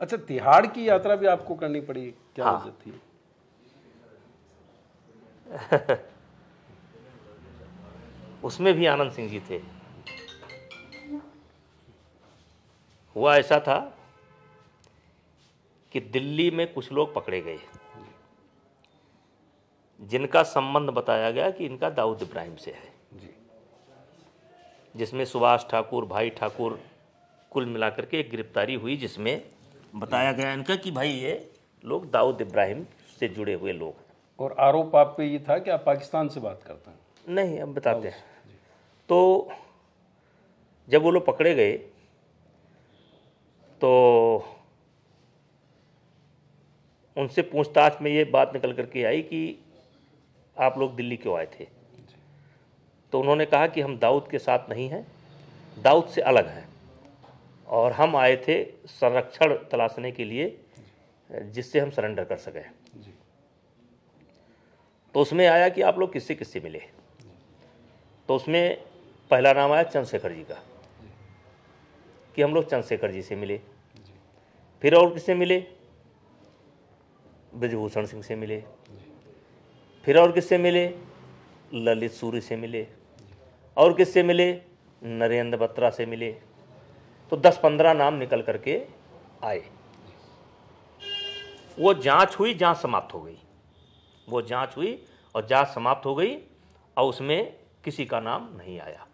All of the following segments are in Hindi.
अच्छा तिहाड़ की यात्रा भी आपको करनी पड़ी क्या हाँ। वजह थी उसमें भी आनंद सिंह जी थे हुआ ऐसा था कि दिल्ली में कुछ लोग पकड़े गए जिनका संबंध बताया गया कि इनका दाऊद इब्राहिम से है जिसमें सुभाष ठाकुर भाई ठाकुर कुल मिलाकर के एक गिरफ्तारी हुई जिसमें बताया गया इनका कि भाई ये लोग दाऊद इब्राहिम से जुड़े हुए लोग हैं और आरोप आप पे ये था कि आप पाकिस्तान से बात करते हैं नहीं हम बताते हैं तो जब वो लोग पकड़े गए तो उनसे पूछताछ में ये बात निकल करके आई कि आप लोग दिल्ली क्यों आए थे तो उन्होंने कहा कि हम दाऊद के साथ नहीं हैं दाऊद से अलग हैं और हम आए थे संरक्षण तलाशने के लिए जिससे हम सरेंडर कर सकें तो उसमें आया कि आप लोग किससे किससे मिले तो उसमें पहला नाम आया चंद्रशेखर जी का कि हम लोग चंद्रशेखर जी से मिले फिर और किससे मिले ब्रजभूषण सिंह से मिले फिर और किससे मिले ललित सूर्य से मिले और किससे मिले नरेंद्र बत्रा से मिले तो दस पंद्रह नाम निकल करके आए वो जांच हुई जांच समाप्त हो गई वो जांच हुई और जांच समाप्त हो गई और उसमें किसी का नाम नहीं आया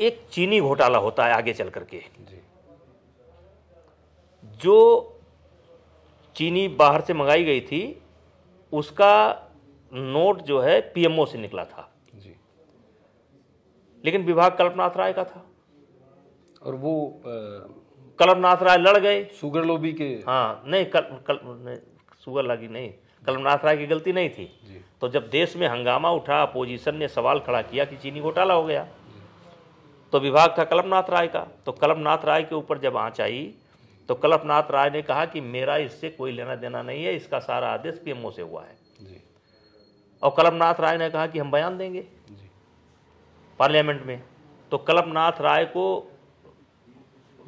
एक चीनी घोटाला होता है आगे चल करके जो चीनी बाहर से मंगाई गई थी उसका नोट जो है पीएमओ से निकला था लेकिन विभाग कल्पनाथ राय का था और वो कल्पनाथ राय लड़ गए सुगर लोबी के हाँ नहीं कल, कल नहीं, सुगर लगी नहीं कल्पनाथ राय की गलती नहीं थी तो जब देश में हंगामा उठा अपोजिशन ने सवाल खड़ा किया कि चीनी घोटाला हो गया तो विभाग था कल्पनाथ राय का तो कल्पनाथ राय के ऊपर जब आँच आई तो कल्पनाथ राय ने कहा कि मेरा इससे कोई लेना देना नहीं है इसका सारा आदेश पीएमओ से हुआ है और कल्पनाथ राय ने कहा कि हम बयान देंगे पार्लियामेंट में तो कल्पनाथ राय को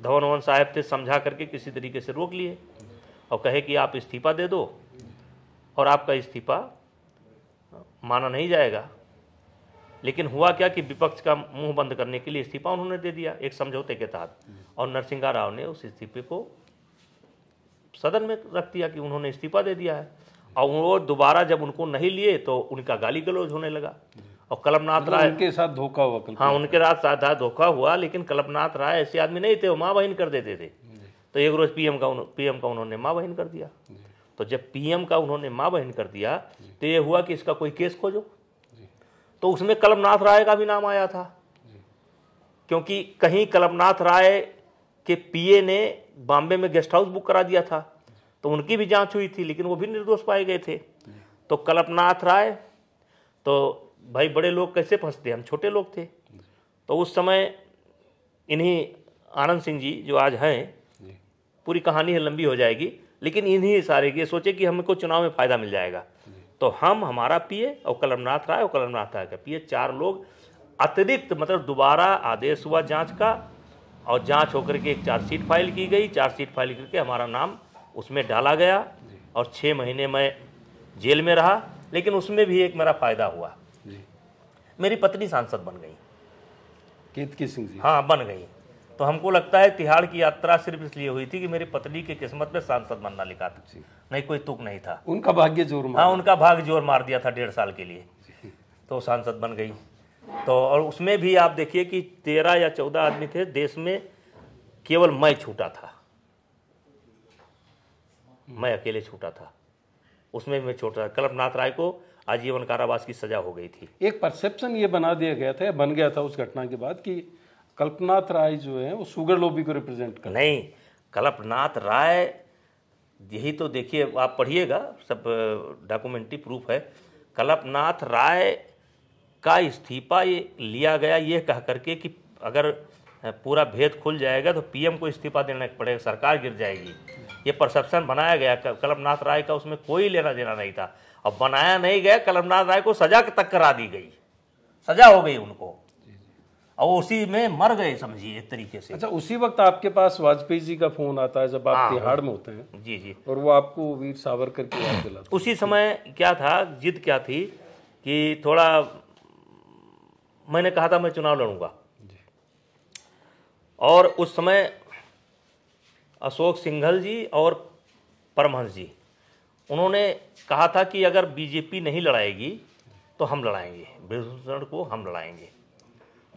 धवन भवन साहब से समझा करके किसी तरीके से रोक लिए और कहे कि आप इस्तीफा दे दो और आपका इस्तीफा माना नहीं जाएगा लेकिन हुआ क्या कि विपक्ष का मुंह बंद करने के लिए इस्तीफा उन्होंने दे दिया एक समझौते के तहत और नरसिंह राव ने उस इस्तीफे को सदन में रख दिया कि उन्होंने इस्तीफा दे दिया है और वो दोबारा जब उनको नहीं लिए तो उनका गाली गलौज होने लगा और कलमनाथ मतलब राय उनके साथ धोखा हुआ हाँ उनके साथ साथ धोखा हुआ लेकिन कल्पनाथ राय ऐसे आदमी नहीं थे वो माँ बहन कर देते थे तो एक रोज़ पीएम का पीएम का उन्होंने माँ बहन कर दिया तो जब पीएम का उन्होंने माँ बहन कर दिया तो ये हुआ कि इसका कोई केस खोजो तो उसमें कलमनाथ राय का भी नाम आया था क्योंकि कहीं कल्पनाथ राय के पीए ने बॉम्बे में गेस्ट हाउस बुक करा दिया था तो उनकी भी जांच हुई थी लेकिन वो भी निर्दोष पाए गए थे तो कल्पनाथ राय तो भाई बड़े लोग कैसे फंसते हम छोटे लोग थे तो उस समय इन्हीं आनंद सिंह जी जो आज हैं पूरी कहानी है लंबी हो जाएगी लेकिन इन्हीं सारे ये सोचे कि हमको चुनाव में फ़ायदा मिल जाएगा तो हम हमारा पिए और कलमनाथ राय और कलमनाथ राय का पिए चार लोग अतिरिक्त मतलब दोबारा आदेश हुआ जांच का और जांच होकर के एक चार्जशीट फाइल की गई चार्जशीट फाइल करके हमारा नाम उसमें डाला गया और छः महीने मैं जेल में रहा लेकिन उसमें भी एक मेरा फ़ायदा हुआ मेरी पत्नी सांसद बन गई केतकी सिंह जी हाँ बन गई तो हमको लगता है तिहाड़ की यात्रा सिर्फ इसलिए हुई थी कि मेरी पत्नी की किस्मत में सांसद बनना लिखा था नहीं कोई तुक नहीं था उनका भाग्य जोर हाँ उनका भाग जोर मार दिया था डेढ़ साल के लिए तो सांसद बन गई तो और उसमें भी आप देखिए कि तेरह या चौदह आदमी थे देश में केवल मैं छूटा था मैं अकेले छूटा था उसमें मैं छोटा कल्पनाथ राय को आजीवन कारावास की सजा हो गई थी एक परसेप्शन ये बना दिया गया था बन गया था उस घटना के बाद कि कल्पनाथ राय जो है वो सुगर लोबी को रिप्रेजेंट कर नहीं कल्पनाथ राय यही तो देखिए आप पढ़िएगा सब डॉक्यूमेंट्री प्रूफ है कल्पनाथ राय का इस्तीफा ये लिया गया ये कह करके कि अगर पूरा भेद खुल जाएगा तो पीएम को इस्तीफा देना पड़ेगा सरकार गिर जाएगी ये परसेप्शन बनाया गया कलमनाथ राय का उसमें कोई लेना देना नहीं था अब बनाया नहीं गया कलमनाथ राय को सजा तक करा दी गई सजा हो गई उनको अब उसी में मर गए समझिए एक तरीके से अच्छा उसी वक्त आपके पास वाजपेयी जी का फोन आता है जब आप बिहार तिहाड़ में होते हैं जी जी और वो आपको वीर सावरकर की याद दिलाता उसी समय क्या था जिद क्या थी कि थोड़ा मैंने कहा था मैं चुनाव लड़ूंगा और उस समय अशोक सिंघल जी और परमहंस जी उन्होंने कहा था कि अगर बीजेपी नहीं लड़ाएगी तो हम लड़ाएंगे विभूषण को हम लड़ाएंगे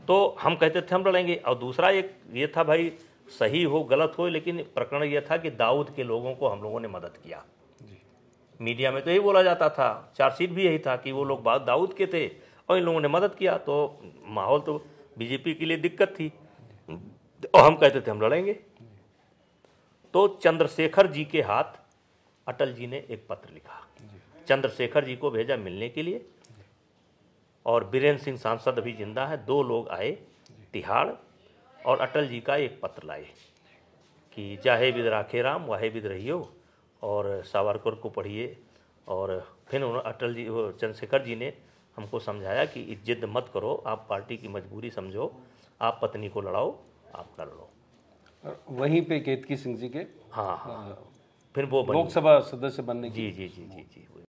तो हम कहते थे हम लड़ेंगे और दूसरा एक ये था भाई सही हो गलत हो लेकिन प्रकरण यह था कि दाऊद के लोगों को हम लोगों ने मदद किया मीडिया में तो यही बोला जाता था चार्जशीट भी यही था कि वो लोग बात दाऊद के थे और इन लोगों ने मदद किया तो माहौल तो बीजेपी के लिए दिक्कत थी और हम कहते थे हम लड़ेंगे तो चंद्रशेखर जी के हाथ अटल जी ने एक पत्र लिखा चंद्रशेखर जी को भेजा मिलने के लिए और बीरेन्द्र सिंह सांसद अभी जिंदा है दो लोग आए तिहाड़ और अटल जी का एक पत्र लाए कि जाहे बिद राखे राम वाहे बिद रहियो और सावरकर को पढ़िए और फिर उन्होंने अटल जी चंद्रशेखर जी ने हमको समझाया कि जिद मत करो आप पार्टी की मजबूरी समझो आप पत्नी को लड़ाओ आप ना लड़ो वहीं पे केतकी सिंह जी के हाँ हाँ, हाँ। फिर वो लोकसभा सदस्य बनने जी जी जी जी जी